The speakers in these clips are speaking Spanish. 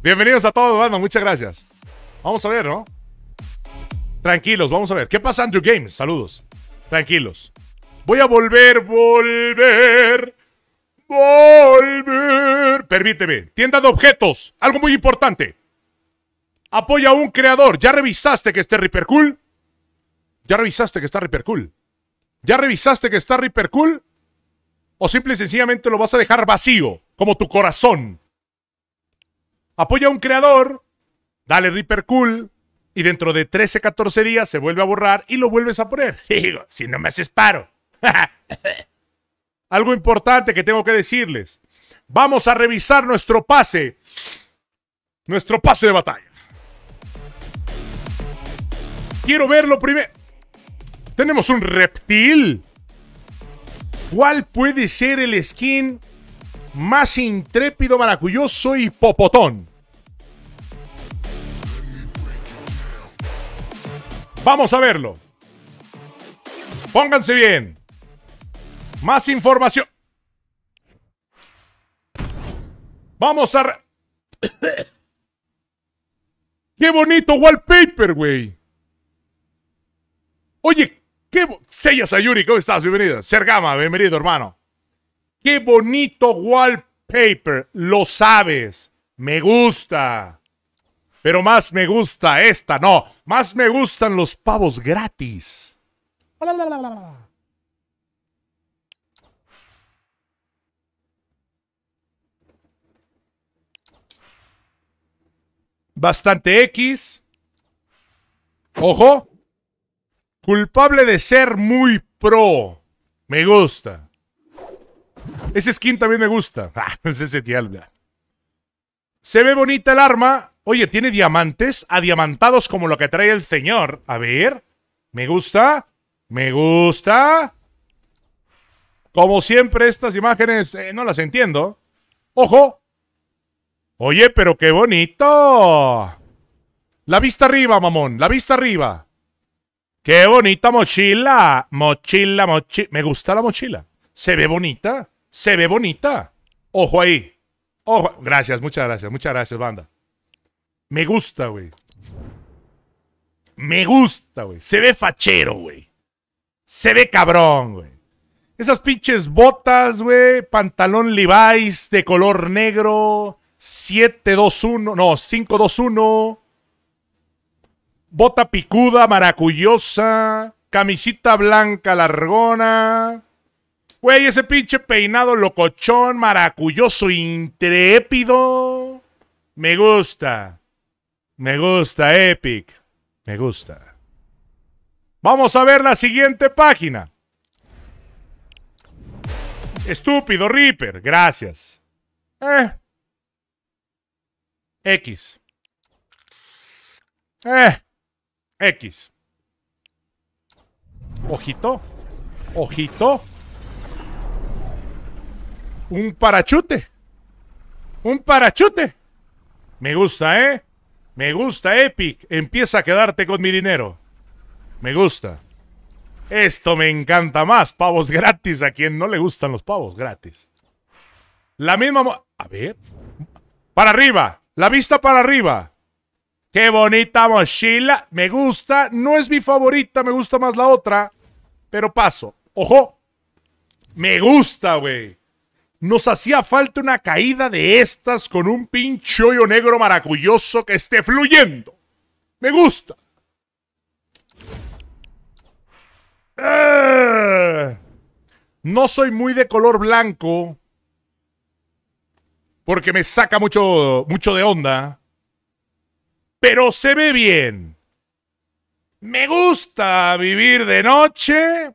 Bienvenidos a todos, hermano. Muchas gracias. Vamos a ver, ¿no? Tranquilos, vamos a ver. ¿Qué pasa, Andrew Games? Saludos. Tranquilos. Voy a volver, volver. Volver. Permíteme. Tienda de objetos. Algo muy importante. Apoya a un creador. ¿Ya revisaste que esté Reaper Cool? ¿Ya revisaste que está Reaper Cool? ¿Ya revisaste que está Reaper Cool? ¿O simple y sencillamente lo vas a dejar vacío, como tu corazón? apoya a un creador, dale Reaper Cool, y dentro de 13, 14 días se vuelve a borrar y lo vuelves a poner. Digo, si no me haces paro. Algo importante que tengo que decirles. Vamos a revisar nuestro pase. Nuestro pase de batalla. Quiero verlo primero. Tenemos un reptil. ¿Cuál puede ser el skin más intrépido maracuyoso y popotón. Vamos a verlo. Pónganse bien. Más información. Vamos a... ¡Qué bonito wallpaper, güey! Oye, qué... sellas Sayuri, ¿cómo estás? Bienvenido Sergama, bienvenido, hermano. Qué bonito wallpaper, lo sabes. Me gusta. Pero más me gusta esta, no. Más me gustan los pavos gratis. Bastante X. Ojo. Culpable de ser muy pro. Me gusta. Ese skin también me gusta. Ah, ese Se ve bonita el arma. Oye, tiene diamantes adiamantados como lo que trae el señor. A ver. Me gusta. Me gusta. Como siempre, estas imágenes eh, no las entiendo. ¡Ojo! Oye, pero qué bonito. La vista arriba, mamón. La vista arriba. ¡Qué bonita mochila! Mochila, mochila. Me gusta la mochila. Se ve bonita se ve bonita. Ojo ahí. Ojo. Gracias, muchas gracias, muchas gracias, banda. Me gusta, güey. Me gusta, güey. Se ve fachero, güey. Se ve cabrón, güey. Esas pinches botas, güey. Pantalón Levi's de color negro. 721. No, 521. Bota picuda, maracuyosa. Camisita blanca largona. Güey, ese pinche peinado locochón, maracuyoso, intrépido. Me gusta. Me gusta, Epic. Me gusta. Vamos a ver la siguiente página. Estúpido Reaper, gracias. Eh. X. Eh. X. Ojito. Ojito un parachute. Un parachute. Me gusta, ¿eh? Me gusta, Epic. Empieza a quedarte con mi dinero. Me gusta. Esto me encanta más. Pavos gratis a quien no le gustan los pavos gratis. La misma... A ver. Para arriba. La vista para arriba. Qué bonita mochila. Me gusta. No es mi favorita. Me gusta más la otra. Pero paso. Ojo. Me gusta, güey. Nos hacía falta una caída de estas con un pinche hoyo negro maravilloso que esté fluyendo. Me gusta. Eh, no soy muy de color blanco. Porque me saca mucho, mucho de onda. Pero se ve bien. Me gusta vivir de noche.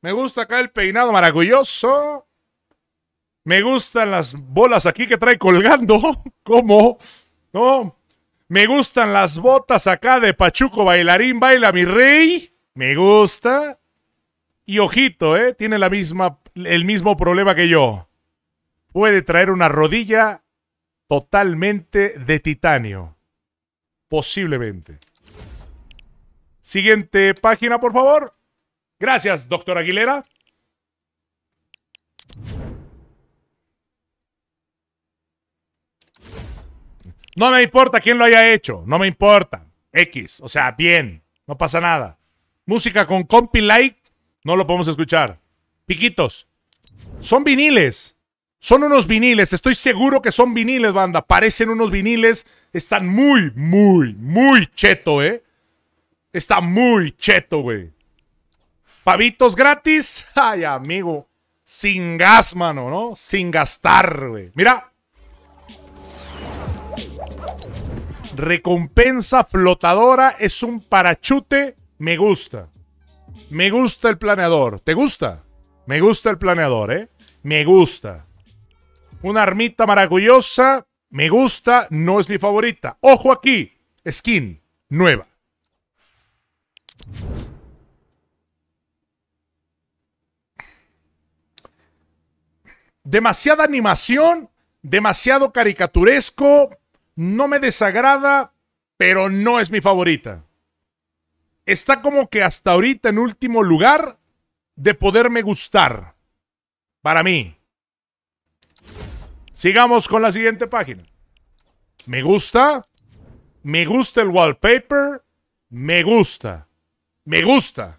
Me gusta acá el peinado maravilloso. Me gustan las bolas aquí que trae colgando. ¿Cómo? ¿No? Me gustan las botas acá de Pachuco Bailarín, baila mi rey. Me gusta. Y ojito, ¿eh? Tiene la misma, el mismo problema que yo. Puede traer una rodilla totalmente de titanio. Posiblemente. Siguiente página, por favor. Gracias, doctor Aguilera. No me importa quién lo haya hecho, no me importa. X, o sea, bien, no pasa nada. Música con compi no lo podemos escuchar. Piquitos, son viniles. Son unos viniles, estoy seguro que son viniles, banda. Parecen unos viniles. Están muy, muy, muy cheto, ¿eh? Está muy cheto, güey. Pavitos gratis. Ay, amigo. Sin gas, mano, ¿no? Sin gastar, güey. Mira, Recompensa flotadora es un parachute. Me gusta. Me gusta el planeador. ¿Te gusta? Me gusta el planeador, ¿eh? Me gusta. Una armita maravillosa. Me gusta. No es mi favorita. Ojo aquí. Skin nueva. Demasiada animación. Demasiado caricaturesco no me desagrada, pero no es mi favorita. Está como que hasta ahorita en último lugar de poderme gustar. Para mí. Sigamos con la siguiente página. Me gusta. Me gusta el wallpaper. Me gusta. Me gusta.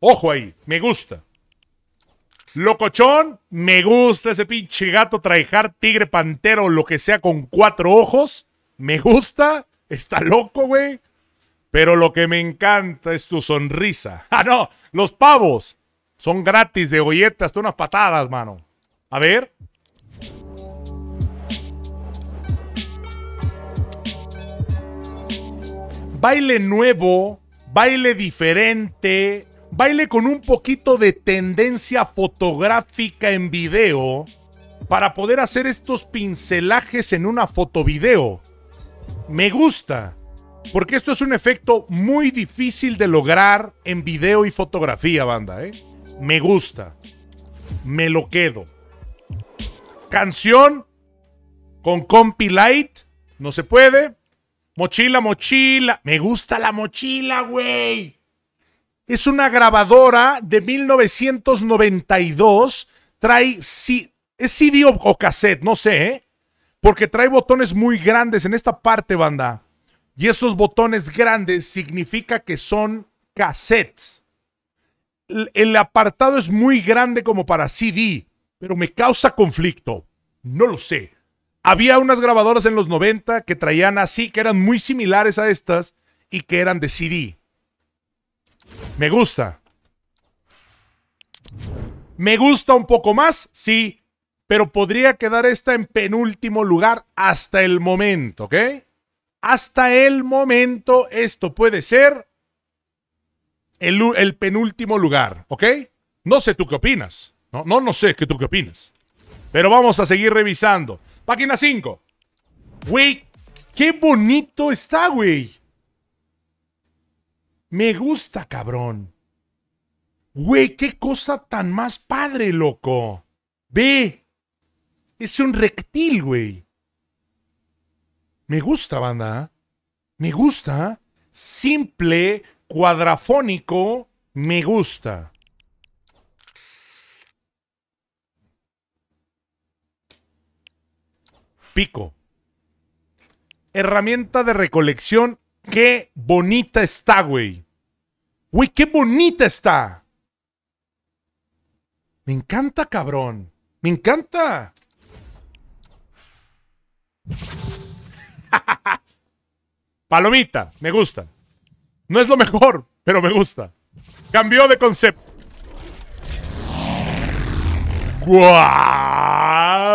Ojo ahí. Me gusta. Locochón, me gusta ese pinche gato traijar, tigre, pantero, lo que sea, con cuatro ojos. Me gusta, está loco, güey. Pero lo que me encanta es tu sonrisa. Ah, no, los pavos son gratis de golleta hasta unas patadas, mano. A ver. Baile nuevo, baile diferente, baile con un poquito de tendencia fotográfica en video para poder hacer estos pincelajes en una fotovideo. Me gusta, porque esto es un efecto muy difícil de lograr en video y fotografía, banda. ¿eh? Me gusta. Me lo quedo. Canción con Compi No se puede. Mochila, mochila. Me gusta la mochila, güey. Es una grabadora de 1992. Trae, si es CD o, cassette, no sé, ¿eh? porque trae botones muy grandes en esta parte, banda. Y esos botones grandes significa que son cassettes. El, el, apartado es muy grande como para CD, pero me causa conflicto. No lo sé. Había unas grabadoras en los 90 que traían así, que eran muy similares a estas y que eran de CD. Me gusta. Me gusta un poco más, sí, pero podría quedar esta en penúltimo lugar hasta el momento, ¿ok? Hasta el momento esto puede ser el, penúltimo lugar, ¿ok? No sé tú qué opinas. No, no, no sé qué tú qué opinas. Pero vamos a seguir revisando. Página 5. Güey, qué bonito está, güey. Me gusta, cabrón. Güey, qué cosa tan más padre, loco. Ve. Es un rectil, güey. Me gusta, banda. Me gusta. Simple, cuadrafónico, me gusta. Pico. Herramienta de recolección. Qué bonita está, güey. ¡Uy, qué bonita está. Me encanta, cabrón. Me encanta. Palomita, me gusta. No es lo mejor, pero me gusta. Cambió de concepto. ¡Guau!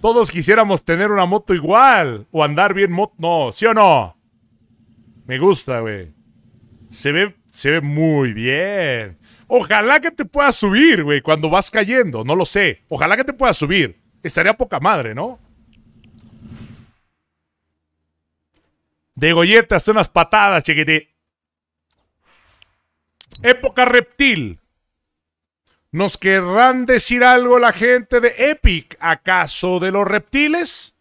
Todos quisiéramos tener una moto igual o andar bien moto. No, ¿sí o no? Me gusta, güey. Se ve, se ve muy bien. Ojalá que te puedas subir, güey, cuando vas cayendo. No lo sé. Ojalá que te pueda subir. Estaría poca madre, ¿no? De golletas, unas patadas, chiquití. Época reptil. ¿Nos querrán decir algo la gente de Epic? ¿Acaso de los reptiles?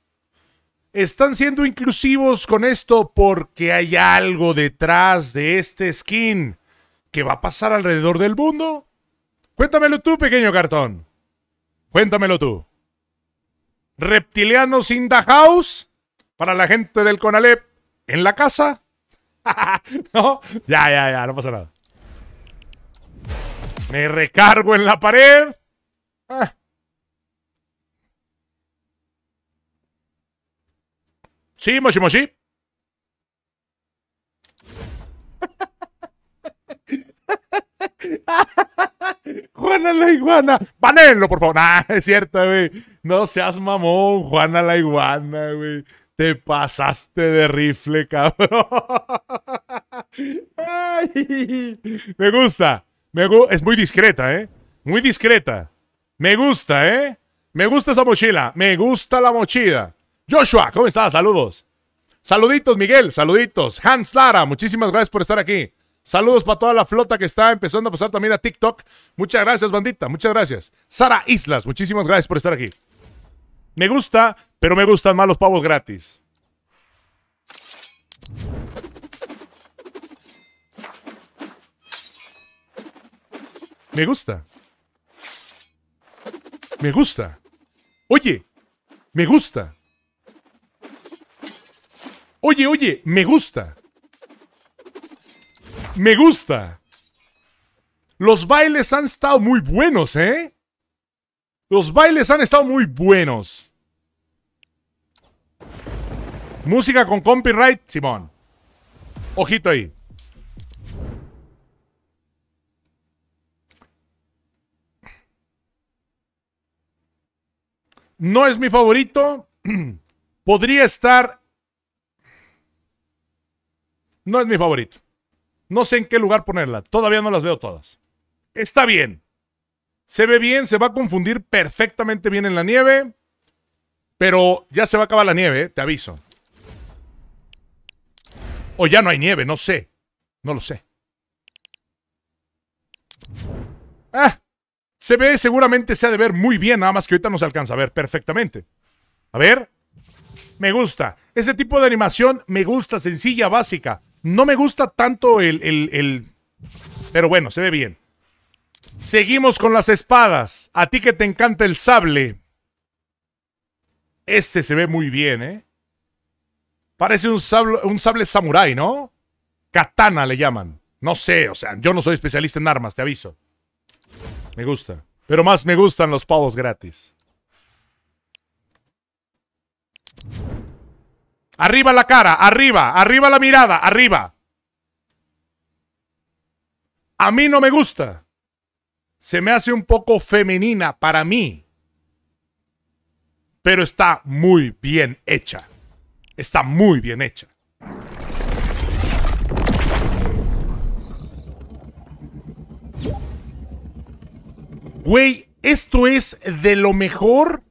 Están siendo inclusivos con esto porque hay algo detrás de este skin que va a pasar alrededor del mundo. Cuéntamelo tú, pequeño cartón. Cuéntamelo tú. Reptiliano sin the house para la gente del Conalep en la casa. no, ya, ya, ya, no pasa nada. Me recargo en la pared. Ah. Sí, Moshi Moshi. Juana la iguana. Banelo, por favor. Nah, es cierto, güey. No seas mamón, Juana la iguana, güey. Te pasaste de rifle, cabrón. me gusta. es muy discreta, ¿eh? Muy discreta. Me gusta, ¿eh? Me gusta esa mochila. Me gusta la mochila. Joshua, ¿cómo estás? Saludos. Saluditos, Miguel, saluditos. Hans Lara, muchísimas gracias por estar aquí. Saludos para toda la flota que está empezando a pasar también a TikTok. Muchas gracias, bandita, muchas gracias. Sara Islas, muchísimas gracias por estar aquí. Me gusta, pero me gustan más los pavos gratis. Me gusta. Me gusta. Oye, me gusta. Oye, oye, me gusta. Me gusta. Los bailes han estado muy buenos, ¿eh? Los bailes han estado muy buenos. Música con copyright, Simón. Ojito ahí. No es mi favorito. Podría estar no es mi favorito. No sé en qué lugar ponerla. Todavía no las veo todas. Está bien. Se ve bien, se va a confundir perfectamente bien en la nieve. Pero ya se va a acabar la nieve, te aviso. O ya no hay nieve, no sé. No lo sé. Ah, se ve, seguramente se ha de ver muy bien, nada más que ahorita no se alcanza a ver perfectamente. A ver, me gusta. Ese tipo de animación me gusta, sencilla, básica. No me gusta tanto el, el, Pero bueno, se ve bien. Seguimos con las espadas. A ti que te encanta el sable. Este se ve muy bien, ¿eh? Parece un sable, un sable samurái, ¿no? Katana le llaman. No sé, o sea, yo no soy especialista en armas, te aviso. Me gusta. Pero más me gustan los pavos gratis. Arriba la cara, arriba, arriba la mirada, arriba. A mí no me gusta. Se me hace un poco femenina para mí. Pero está muy bien hecha. Está muy bien hecha. Güey, esto es de lo mejor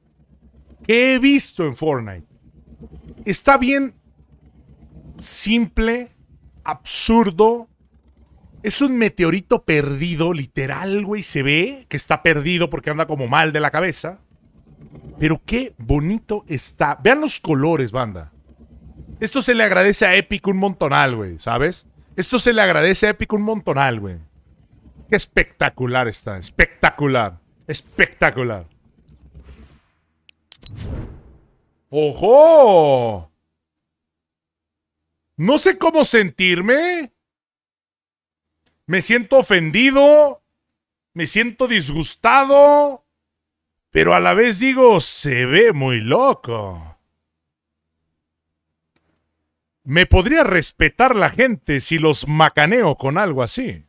que he visto en Fortnite. Está bien simple, absurdo. Es un meteorito perdido, literal, güey. Se ve que está perdido porque anda como mal de la cabeza. Pero qué bonito está. Vean los colores, banda. Esto se le agradece a Epic un montonal, güey, ¿sabes? Esto se le agradece a Epic un montonal, güey. Qué espectacular está. Espectacular. Espectacular. ¡Ojo! No sé cómo sentirme. Me siento ofendido. Me siento disgustado. Pero a la vez digo, se ve muy loco. Me podría respetar la gente si los macaneo con algo así.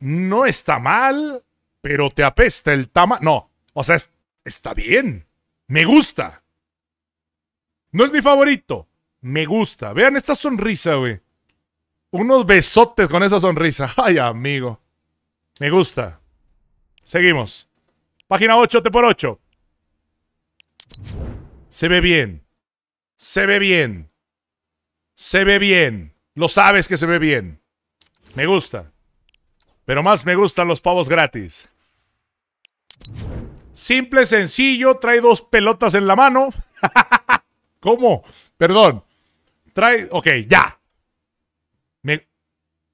No está mal, pero te apesta el tama... No, o sea, está bien. Me gusta. No es mi favorito. Me gusta. Vean esta sonrisa, güey. Unos besotes con esa sonrisa. Ay, amigo. Me gusta. Seguimos. Página 8, T por 8. Se ve bien. Se ve bien. Se ve bien. Lo sabes que se ve bien. Me gusta. Pero más me gustan los pavos gratis. Simple, sencillo, trae dos pelotas en la mano. ¿Cómo? Perdón. Trae. Ok, ya. Me,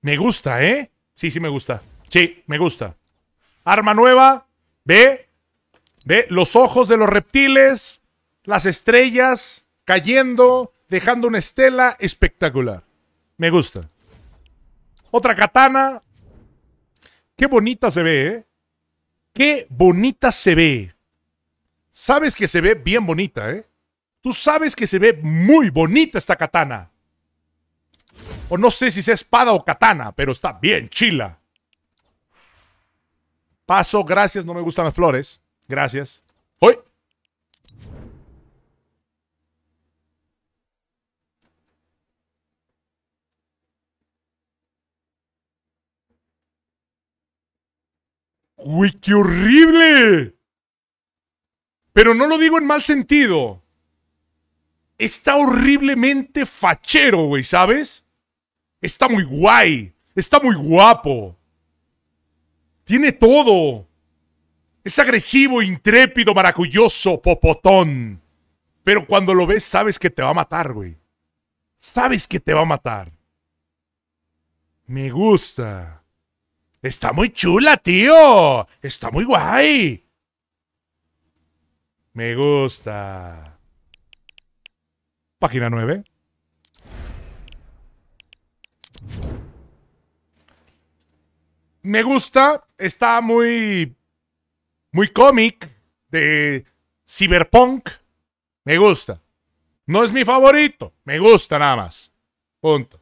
me gusta, ¿eh? Sí, sí, me gusta. Sí, me gusta. Arma nueva. Ve. Ve los ojos de los reptiles. Las estrellas cayendo, dejando una estela espectacular. Me gusta. Otra katana. Qué bonita se ve, ¿eh? Qué bonita se ve. Sabes que se ve bien bonita, ¿eh? Tú sabes que se ve muy bonita esta katana. O no sé si sea espada o katana, pero está bien chila. Paso, gracias, no me gustan las flores. Gracias. ¡Hoy! ¡Uy, qué horrible! Pero no lo digo en mal sentido. Está horriblemente fachero, güey, ¿sabes? Está muy guay. Está muy guapo. Tiene todo. Es agresivo, intrépido, maracuyoso, popotón. Pero cuando lo ves, sabes que te va a matar, güey. Sabes que te va a matar. Me gusta. Está muy chula, tío. Está muy guay. Me gusta. Página 9. Me gusta. Está muy... Muy cómic. De cyberpunk. Me gusta. No es mi favorito. Me gusta nada más. Punto.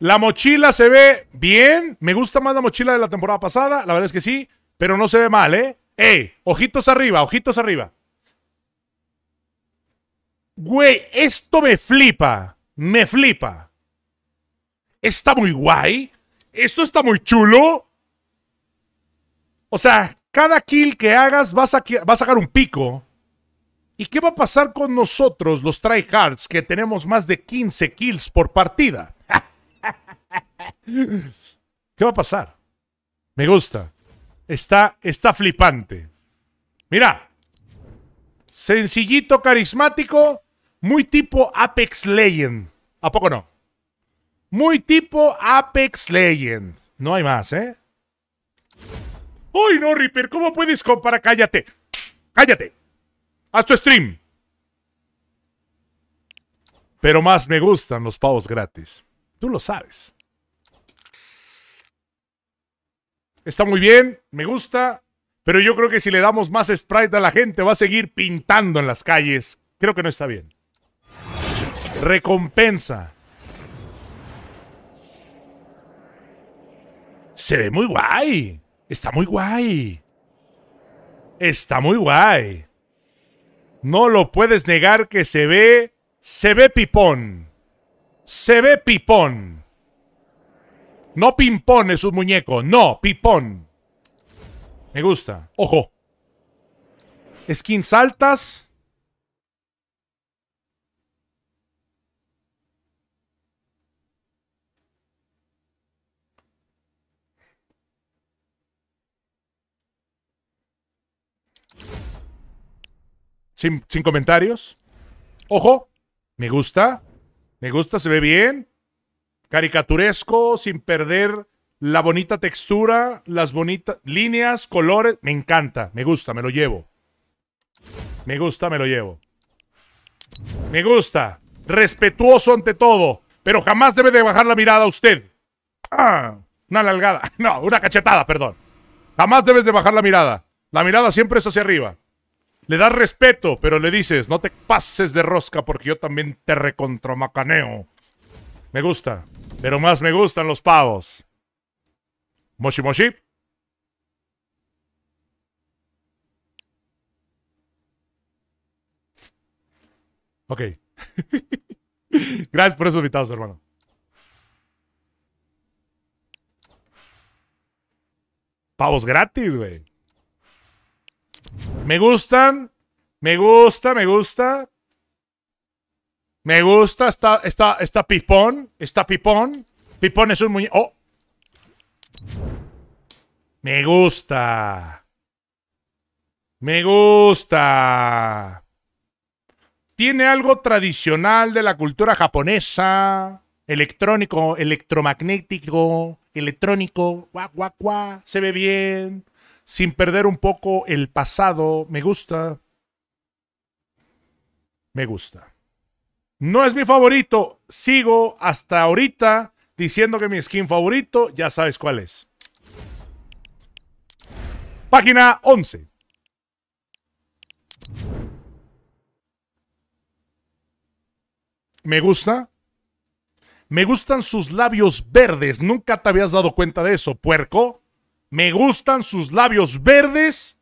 La mochila se ve bien. Me gusta más la mochila de la temporada pasada. La verdad es que sí. Pero no se ve mal, ¿eh? ¡Ey! Ojitos arriba, ojitos arriba. Güey, esto me flipa. Me flipa. Está muy guay. Esto está muy chulo. O sea, cada kill que hagas vas a, va a sacar un pico. ¿Y qué va a pasar con nosotros, los tryhards, que tenemos más de 15 kills por partida? ¿Qué va a pasar? Me gusta. Está, está flipante. Mira. Sencillito, carismático, muy tipo Apex Legend. ¿A poco no? Muy tipo Apex Legend. No hay más, ¿eh? ¡Ay, no, Reaper! ¿Cómo puedes comparar? ¡Cállate! ¡Cállate! ¡Haz tu stream! Pero más me gustan los pavos gratis. Tú lo sabes. está muy bien, me gusta, pero yo creo que si le damos más sprite a la gente va a seguir pintando en las calles. Creo que no está bien. Recompensa. Se ve muy guay. Está muy guay. Está muy guay. No lo puedes negar que se ve... Se ve pipón. Se ve pipón. No pimpón es un muñeco. No, pipón. Me gusta. Ojo. Skin altas. sin comentarios. Ojo. Me gusta. Me gusta, se ve bien. Caricaturesco, sin perder la bonita textura, las bonitas líneas, colores. Me encanta, me gusta, me lo llevo. Me gusta, me lo llevo. Me gusta. Respetuoso ante todo, pero jamás debe de bajar la mirada a usted. Ah, una nalgada. No, una cachetada, perdón. Jamás debes de bajar la mirada. La mirada siempre es hacia arriba. Le das respeto, pero le dices, no te pases de rosca porque yo también te recontromacaneo. Me gusta. Pero más me gustan los pavos. Moshi Moshi. Ok. Gracias por esos invitados, hermano. Pavos gratis, güey. Me gustan. Me gusta, me gusta. Me gusta esta, esta, esta pipón. Esta pipón. Pipón es un muñeco. Oh. Me gusta. Me gusta. Tiene algo tradicional de la cultura japonesa. Electrónico, electromagnético, electrónico. Se ve bien. Sin perder un poco el pasado. Me gusta. Me gusta. No es mi favorito. Sigo hasta ahorita diciendo que mi skin favorito, ya sabes cuál es. Página 11. Me gusta. Me gustan sus labios verdes. Nunca te habías dado cuenta de eso, puerco. Me gustan sus labios verdes.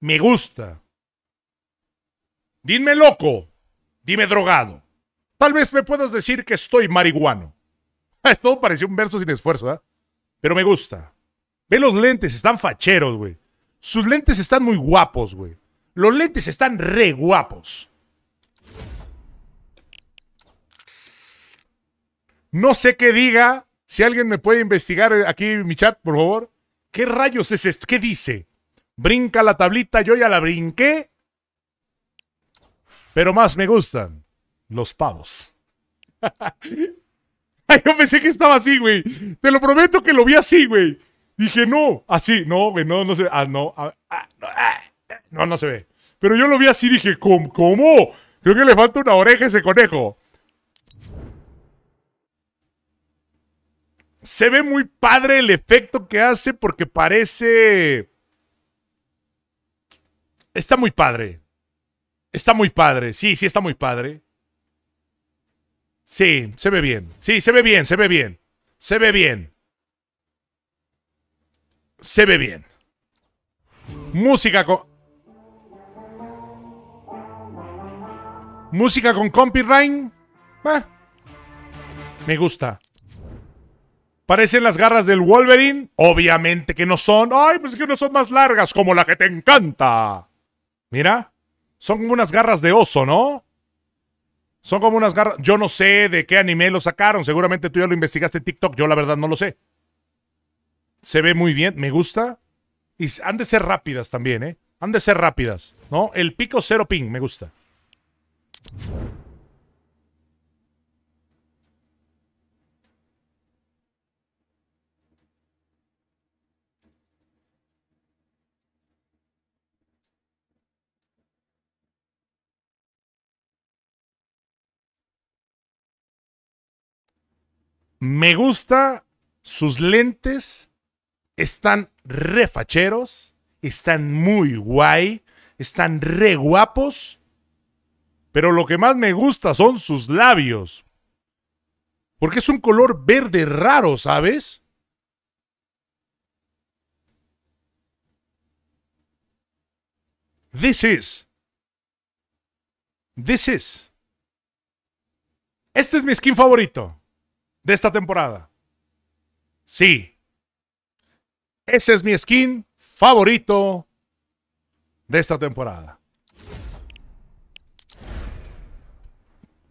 Me gusta. Dime loco. Dime drogado. Tal vez me puedas decir que estoy marihuano. Todo pareció un verso sin esfuerzo, ¿verdad? ¿eh? Pero me gusta. Ve los lentes, están facheros, güey. Sus lentes están muy guapos, güey. Los lentes están re guapos. No sé qué diga. Si alguien me puede investigar eh, aquí en mi chat, por favor. ¿Qué rayos es esto? ¿Qué dice? Brinca la tablita, yo ya la brinqué. Pero más me gustan. Los pavos. Ay, yo pensé que estaba así, güey. Te lo prometo que lo vi así, güey. Dije, no, así, no, güey, no, no se ve. Ah, no, ah, ah, ah, no, no, se ve. Pero yo lo vi así, dije, ¿cómo? ¿cómo? Creo que le falta una oreja a ese conejo. Se ve muy padre el efecto que hace porque parece... Está muy padre. Está muy padre. Sí, sí, está muy padre. Sí, se ve bien. Sí, se ve bien, se ve bien. Se ve bien. Se ve bien. Música con... Música con Compi ah, me gusta. Parecen las garras del Wolverine. Obviamente que no son. Ay, pues que no son más largas como la que te encanta. Mira. Son como unas garras de oso, ¿no? Son como unas garras. Yo no sé de qué anime lo sacaron. Seguramente tú ya lo investigaste en TikTok. Yo la verdad no lo sé. Se ve muy bien, me gusta. Y han de ser rápidas también, ¿eh? Han de ser rápidas, ¿no? El pico cero ping, me gusta. Me gusta, sus lentes están refacheros, están muy guay, están re guapos, pero lo que más me gusta son sus labios. Porque es un color verde raro, ¿sabes? This is. This is. Este es mi skin favorito de esta temporada. Sí. Ese es mi skin favorito de esta temporada.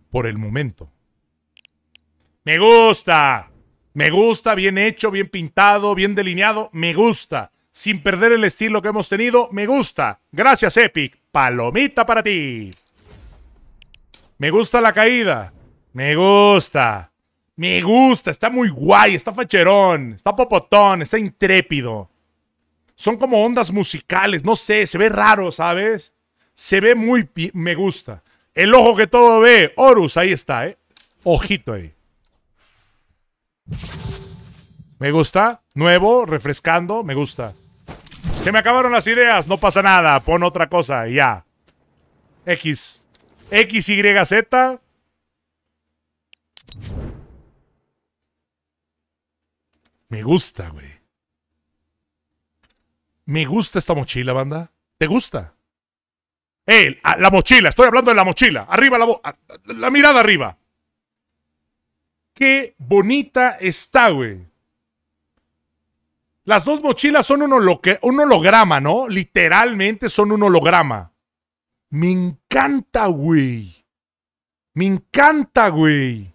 Por el momento. Me gusta. Me gusta, bien hecho, bien pintado, bien delineado. Me gusta. Sin perder el estilo que hemos tenido, me gusta. Gracias, Epic. Palomita para ti. Me gusta la caída. Me gusta. Me gusta, está muy guay, está facherón, está popotón, está intrépido. Son como ondas musicales, no sé, se ve raro, ¿sabes? Se ve muy... Me gusta. El ojo que todo ve, Horus, ahí está, ¿eh? Ojito ahí. Me gusta, nuevo, refrescando, me gusta. Se me acabaron las ideas, no pasa nada, pon otra cosa, ya. X, X, Y, Z, Me gusta, güey. Me gusta esta mochila, banda. ¿Te gusta? ¡Eh! la mochila, estoy hablando de la mochila. Arriba la, ah, la mirada arriba. Qué bonita está, güey. Las dos mochilas son un holograma, ¿no? Literalmente son un holograma. Me encanta, güey. Me encanta, güey.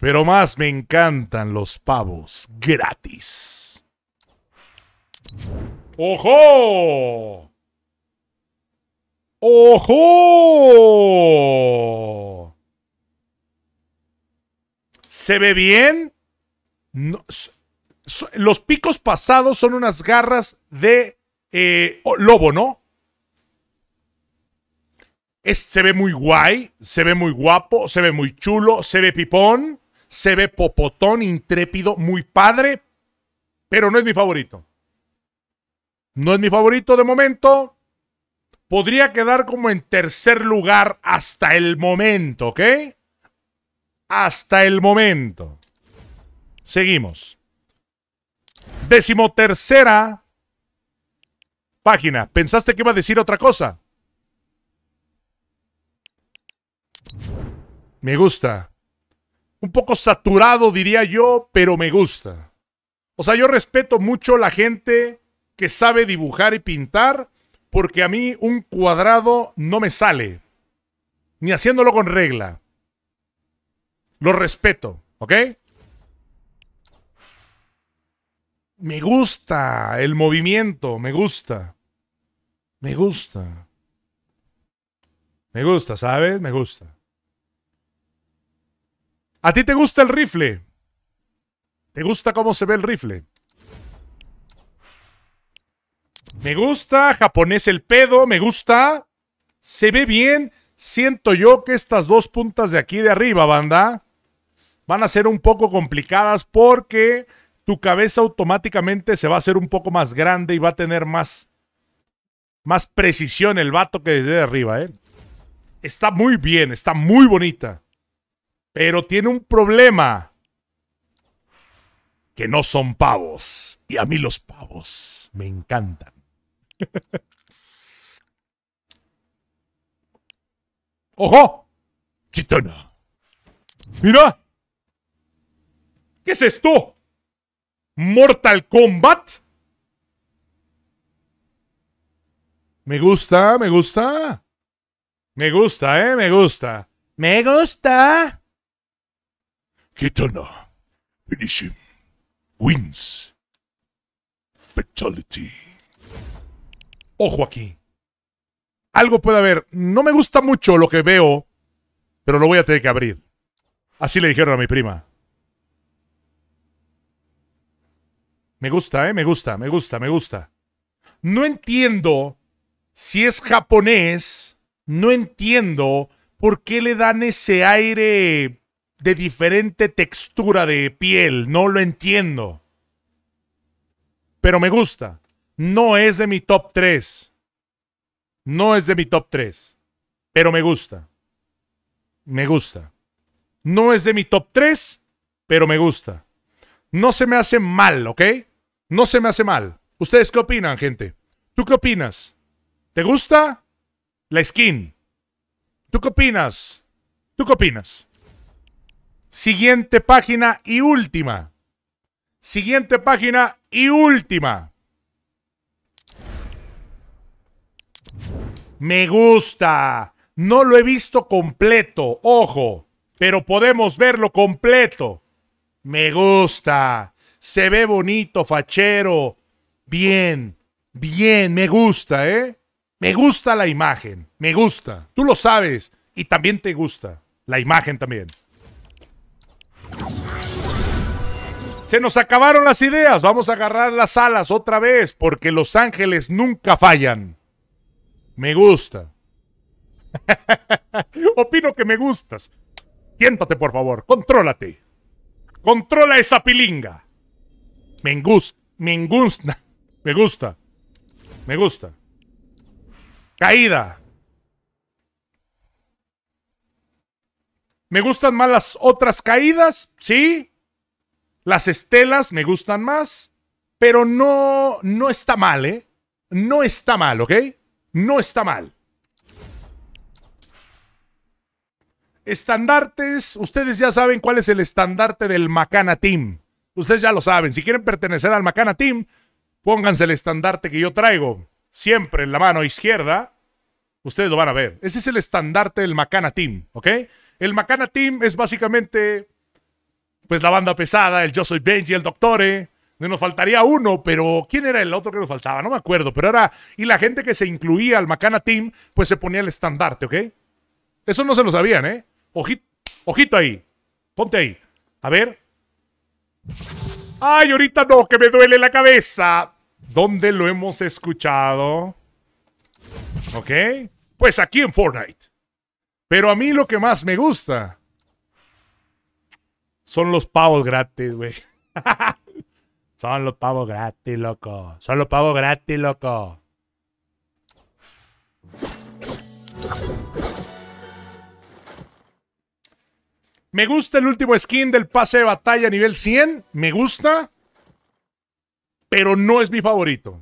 Pero más me encantan los pavos gratis. ¡Ojo! ¡Ojo! ¿Se ve bien? los picos pasados son unas garras de eh, lobo, ¿no? se ve muy guay, se ve muy guapo, se ve muy chulo, se ve pipón se ve popotón, intrépido, muy padre, pero no es mi favorito. No es mi favorito de momento. Podría quedar como en tercer lugar hasta el momento, ¿ok? Hasta el momento. Seguimos. Decimotercera página. ¿Pensaste que iba a decir otra cosa? Me gusta un poco saturado, diría yo, pero me gusta. O sea, yo respeto mucho la gente que sabe dibujar y pintar, porque a mí un cuadrado no me sale, ni haciéndolo con regla. Lo respeto, ¿ok? Me gusta el movimiento, me gusta. Me gusta. Me gusta, ¿sabes? Me gusta. ¿A ti te gusta el rifle? ¿Te gusta cómo se ve el rifle? Me gusta, japonés el pedo, me gusta. Se ve bien. Siento yo que estas dos puntas de aquí de arriba, banda, van a ser un poco complicadas porque tu cabeza automáticamente se va a hacer un poco más grande y va a tener más, más precisión el vato que desde arriba, ¿eh? Está muy bien, está muy bonita. Pero tiene un problema. Que no son pavos. Y a mí los pavos me encantan. ¡Ojo! ¡Chitana! ¡Mira! ¿Qué es esto? ¿Mortal Kombat? Me gusta, me gusta. Me gusta, eh, me gusta. Me gusta. Kitana. Finish Wins. Fatality. Ojo aquí. Algo puede haber. No me gusta mucho lo que veo, pero lo voy a tener que abrir. Así le dijeron a mi prima. Me gusta, ¿eh? Me gusta, me gusta, me gusta. No entiendo si es japonés. No entiendo por qué le dan ese aire de diferente textura de piel. No lo entiendo. Pero me gusta. No es de mi top 3. No es de mi top 3. Pero me gusta. Me gusta. No es de mi top 3, pero me gusta. No se me hace mal, ¿ok? No se me hace mal. ¿Ustedes qué opinan, gente? ¿Tú qué opinas? ¿Te gusta la skin? ¿Tú qué opinas? ¿Tú qué opinas? Siguiente página y última. Siguiente página y última. Me gusta. No lo he visto completo, ojo, pero podemos verlo completo. Me gusta. Se ve bonito, fachero. Bien, bien, me gusta, ¿eh? Me gusta la imagen, me gusta. Tú lo sabes y también te gusta. La imagen también. Se nos acabaron las ideas. Vamos a agarrar las alas otra vez porque los ángeles nunca fallan. Me gusta. Opino que me gustas. Siéntate, por favor. Contrólate. Controla esa pilinga. Me gusta. Me gusta. Me gusta. Me gusta. Caída. ¿Me gustan más las otras caídas? Sí. Las estelas me gustan más, pero no, no está mal, ¿eh? No está mal, ¿ok? No está mal. Estandartes, ustedes ya saben cuál es el estandarte del Macana Team. Ustedes ya lo saben. Si quieren pertenecer al Macana Team, pónganse el estandarte que yo traigo. Siempre en la mano izquierda. Ustedes lo van a ver. Ese es el estandarte del Macana Team, ¿ok? El Macana Team es básicamente pues la banda pesada, el Yo Soy Benji, el Doctore. Nos faltaría uno, pero ¿quién era el otro que nos faltaba? No me acuerdo, pero era... Y la gente que se incluía al Macana Team, pues se ponía el estandarte, ¿ok? Eso no se lo sabían, ¿eh? Ojito, ojito ahí. Ponte ahí. A ver. ¡Ay, ahorita no, que me duele la cabeza! ¿Dónde lo hemos escuchado? ¿Ok? Pues aquí en Fortnite. Pero a mí lo que más me gusta son los pavos gratis, güey. son los pavos gratis, loco. Son los pavos gratis, loco. Me gusta el último skin del pase de batalla nivel 100. Me gusta. Pero no es mi favorito.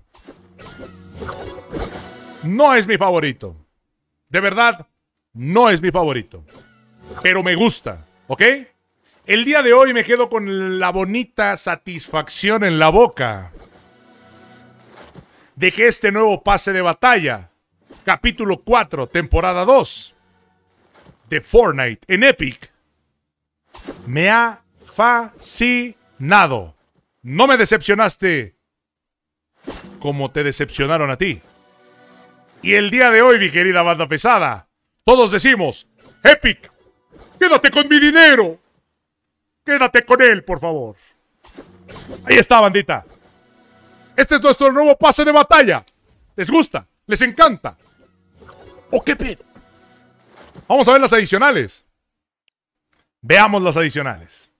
No es mi favorito. De verdad, no es mi favorito. Pero me gusta. ¿Ok? El día de hoy me quedo con la bonita satisfacción en la boca de que este nuevo pase de batalla, capítulo 4, temporada 2 de Fortnite en Epic, me ha fascinado. No me decepcionaste como te decepcionaron a ti. Y el día de hoy, mi querida banda pesada, todos decimos, Epic, quédate con mi dinero. Quédate con él, por favor. Ahí está, bandita. Este es nuestro nuevo pase de batalla. ¿Les gusta? ¿Les encanta? ¿O qué pedo? Vamos a ver las adicionales. Veamos las adicionales.